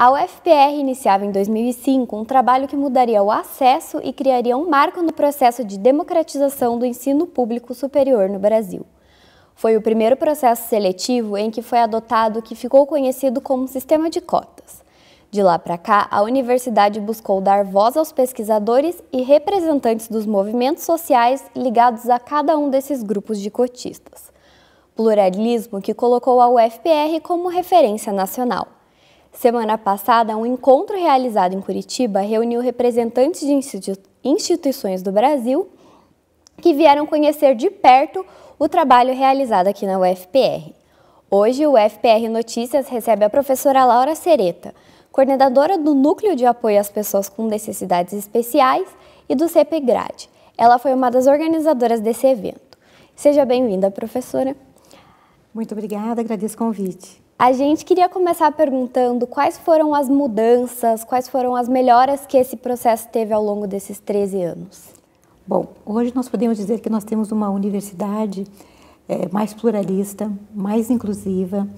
A UFPR iniciava em 2005 um trabalho que mudaria o acesso e criaria um marco no processo de democratização do ensino público superior no Brasil. Foi o primeiro processo seletivo em que foi adotado o que ficou conhecido como sistema de cotas. De lá para cá, a universidade buscou dar voz aos pesquisadores e representantes dos movimentos sociais ligados a cada um desses grupos de cotistas. Pluralismo que colocou a UFPR como referência nacional. Semana passada, um encontro realizado em Curitiba reuniu representantes de instituições do Brasil que vieram conhecer de perto o trabalho realizado aqui na UFPR. Hoje, o UFPR Notícias recebe a professora Laura Sereta, coordenadora do Núcleo de Apoio às Pessoas com Necessidades Especiais e do CEPGRAD. Ela foi uma das organizadoras desse evento. Seja bem-vinda, professora. Muito obrigada, agradeço o convite. A gente queria começar perguntando quais foram as mudanças, quais foram as melhoras que esse processo teve ao longo desses 13 anos. Bom, hoje nós podemos dizer que nós temos uma universidade é, mais pluralista, mais inclusiva,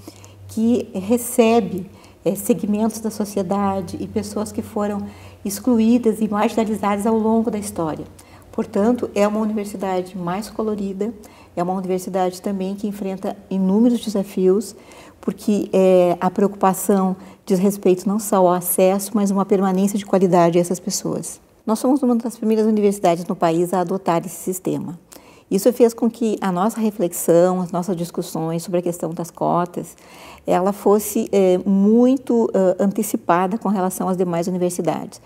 que recebe é, segmentos da sociedade e pessoas que foram excluídas e marginalizadas ao longo da história. Portanto, é uma universidade mais colorida, é uma universidade também que enfrenta inúmeros desafios, porque é, a preocupação diz respeito não só ao acesso, mas uma permanência de qualidade a essas pessoas. Nós somos uma das primeiras universidades no país a adotar esse sistema. Isso fez com que a nossa reflexão, as nossas discussões sobre a questão das cotas, ela fosse é, muito é, antecipada com relação às demais universidades.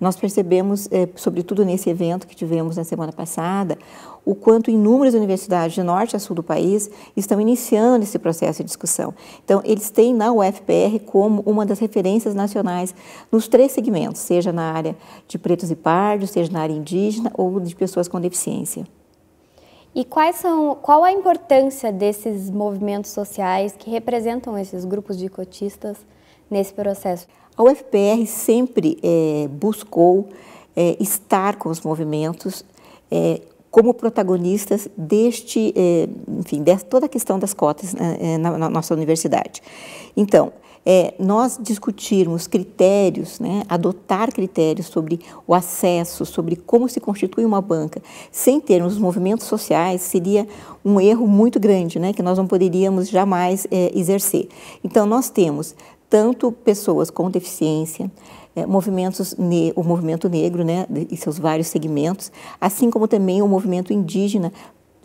Nós percebemos, eh, sobretudo nesse evento que tivemos na semana passada, o quanto inúmeras universidades de norte a sul do país estão iniciando esse processo de discussão. Então, eles têm na UFPR como uma das referências nacionais nos três segmentos, seja na área de pretos e pardos, seja na área indígena ou de pessoas com deficiência. E quais são, qual a importância desses movimentos sociais que representam esses grupos de cotistas nesse processo? A UFPR sempre é, buscou é, estar com os movimentos é, como protagonistas deste, é, enfim, de toda a questão das cotas né, é, na, na nossa universidade. Então, é, nós discutirmos critérios, né, adotar critérios sobre o acesso, sobre como se constitui uma banca, sem termos movimentos sociais, seria um erro muito grande, né, que nós não poderíamos jamais é, exercer. Então, nós temos tanto pessoas com deficiência, é, movimentos o movimento negro né, e seus vários segmentos, assim como também o movimento indígena,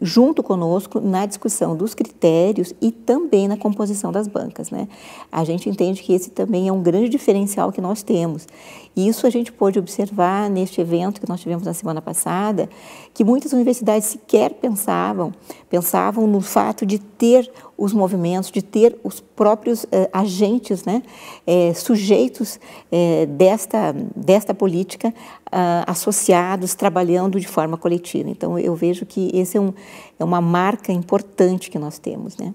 junto conosco na discussão dos critérios e também na composição das bancas. Né? A gente entende que esse também é um grande diferencial que nós temos. E isso a gente pôde observar neste evento que nós tivemos na semana passada, que muitas universidades sequer pensavam, pensavam no fato de ter os movimentos, de ter os próprios eh, agentes né, eh, sujeitos eh, desta, desta política ah, associados, trabalhando de forma coletiva. Então, eu vejo que esse é, um, é uma marca importante que nós temos. Né?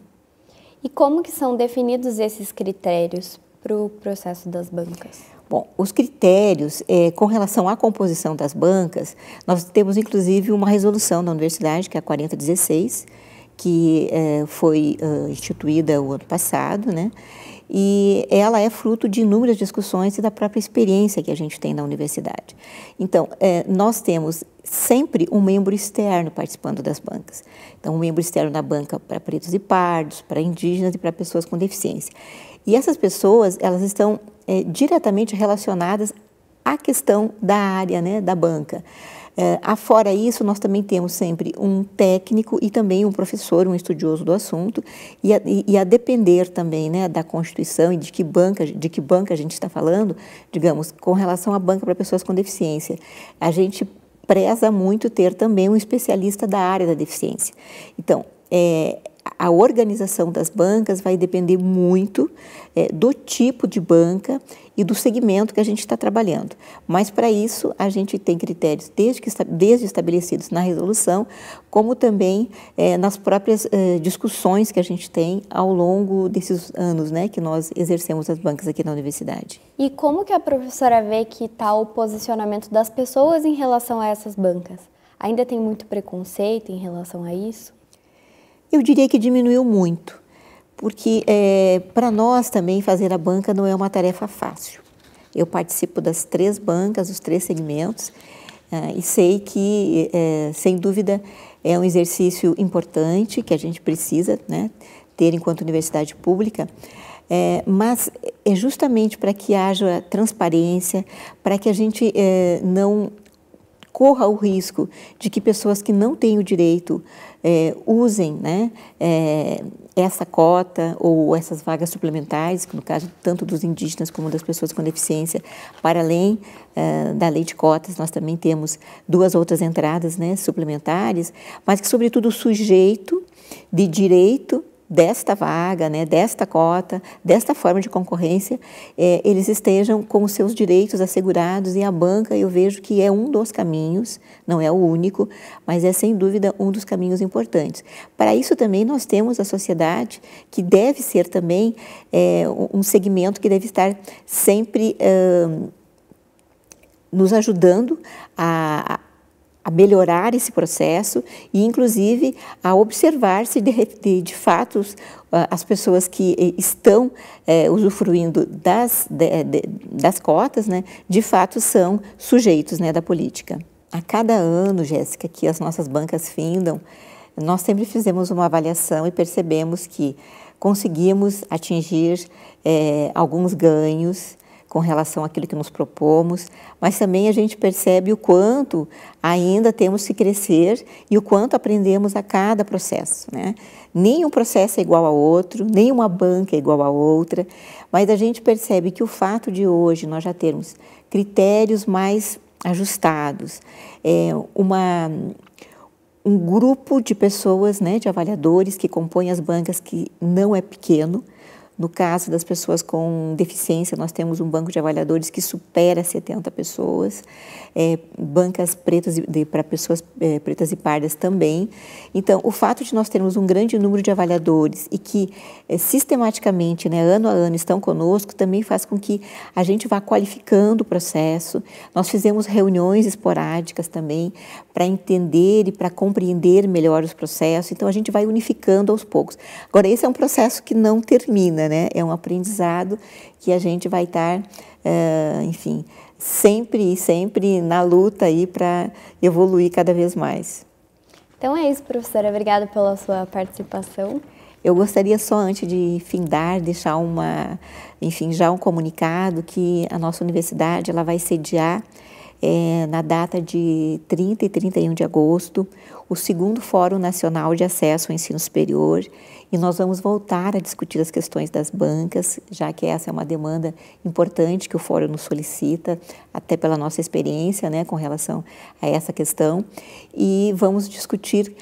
E como que são definidos esses critérios para o processo das bancas? Bom, os critérios com relação à composição das bancas, nós temos inclusive uma resolução da universidade, que é a 4016, que é, foi instituída o ano passado, né? E ela é fruto de inúmeras discussões e da própria experiência que a gente tem na universidade. Então, é, nós temos sempre um membro externo participando das bancas. Então, um membro externo na banca para pretos e pardos, para indígenas e para pessoas com deficiência. E essas pessoas, elas estão é, diretamente relacionadas à questão da área, né, da banca. É, afora isso, nós também temos sempre um técnico e também um professor, um estudioso do assunto, e a, e a depender também né, da Constituição e de que, banca, de que banca a gente está falando, digamos, com relação à banca para pessoas com deficiência. A gente preza muito ter também um especialista da área da deficiência. Então, é, a organização das bancas vai depender muito é, do tipo de banca e do segmento que a gente está trabalhando. Mas para isso a gente tem critérios desde, que, desde estabelecidos na resolução, como também é, nas próprias é, discussões que a gente tem ao longo desses anos, né, que nós exercemos as bancas aqui na universidade. E como que a professora vê que está o posicionamento das pessoas em relação a essas bancas? Ainda tem muito preconceito em relação a isso? Eu diria que diminuiu muito, porque é, para nós também fazer a banca não é uma tarefa fácil. Eu participo das três bancas, dos três segmentos, é, e sei que, é, sem dúvida, é um exercício importante que a gente precisa né, ter enquanto universidade pública, é, mas é justamente para que haja transparência, para que a gente é, não corra o risco de que pessoas que não têm o direito é, usem né, é, essa cota ou essas vagas suplementares, no caso tanto dos indígenas como das pessoas com deficiência, para além é, da lei de cotas, nós também temos duas outras entradas né, suplementares, mas que, sobretudo, o sujeito de direito desta vaga, né, desta cota, desta forma de concorrência, é, eles estejam com os seus direitos assegurados e a banca eu vejo que é um dos caminhos, não é o único, mas é sem dúvida um dos caminhos importantes. Para isso também nós temos a sociedade que deve ser também é, um segmento que deve estar sempre hum, nos ajudando a, a melhorar esse processo e, inclusive, a observar se de, de, de fato ah, as pessoas que estão é, usufruindo das, de, de, das cotas, né, de fato são sujeitos né, da política. A cada ano, Jéssica, que as nossas bancas findam, nós sempre fizemos uma avaliação e percebemos que conseguimos atingir é, alguns ganhos com relação àquilo que nos propomos, mas também a gente percebe o quanto ainda temos que crescer e o quanto aprendemos a cada processo. Né? Nenhum processo é igual a outro, nenhuma banca é igual a outra, mas a gente percebe que o fato de hoje nós já termos critérios mais ajustados, é, uma um grupo de pessoas, né, de avaliadores que compõem as bancas que não é pequeno, no caso das pessoas com deficiência, nós temos um banco de avaliadores que supera 70 pessoas, é, bancas pretas para pessoas é, pretas e pardas também. Então, o fato de nós termos um grande número de avaliadores e que é, sistematicamente, né, ano a ano, estão conosco, também faz com que a gente vá qualificando o processo. Nós fizemos reuniões esporádicas também para entender e para compreender melhor os processos. Então, a gente vai unificando aos poucos. Agora, esse é um processo que não termina, né? É um aprendizado que a gente vai estar, eh, enfim, sempre e sempre na luta aí para evoluir cada vez mais. Então é isso, professora. Obrigada pela sua participação. Eu gostaria só antes de findar deixar uma, enfim, já um comunicado que a nossa universidade ela vai sediar é, na data de 30 e 31 de agosto, o segundo Fórum Nacional de Acesso ao Ensino Superior, e nós vamos voltar a discutir as questões das bancas, já que essa é uma demanda importante que o Fórum nos solicita, até pela nossa experiência né, com relação a essa questão, e vamos discutir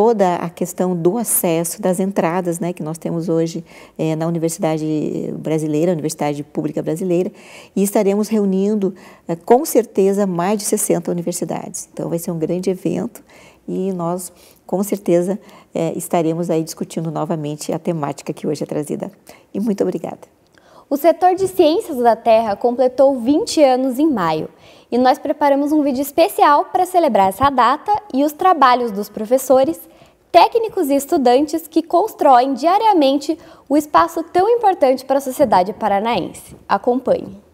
toda a questão do acesso das entradas, né, que nós temos hoje é, na Universidade Brasileira, Universidade Pública Brasileira, e estaremos reunindo é, com certeza mais de 60 universidades. Então vai ser um grande evento e nós com certeza é, estaremos aí discutindo novamente a temática que hoje é trazida. E muito obrigada. O setor de Ciências da Terra completou 20 anos em maio e nós preparamos um vídeo especial para celebrar essa data e os trabalhos dos professores, técnicos e estudantes que constroem diariamente o espaço tão importante para a sociedade paranaense. Acompanhe!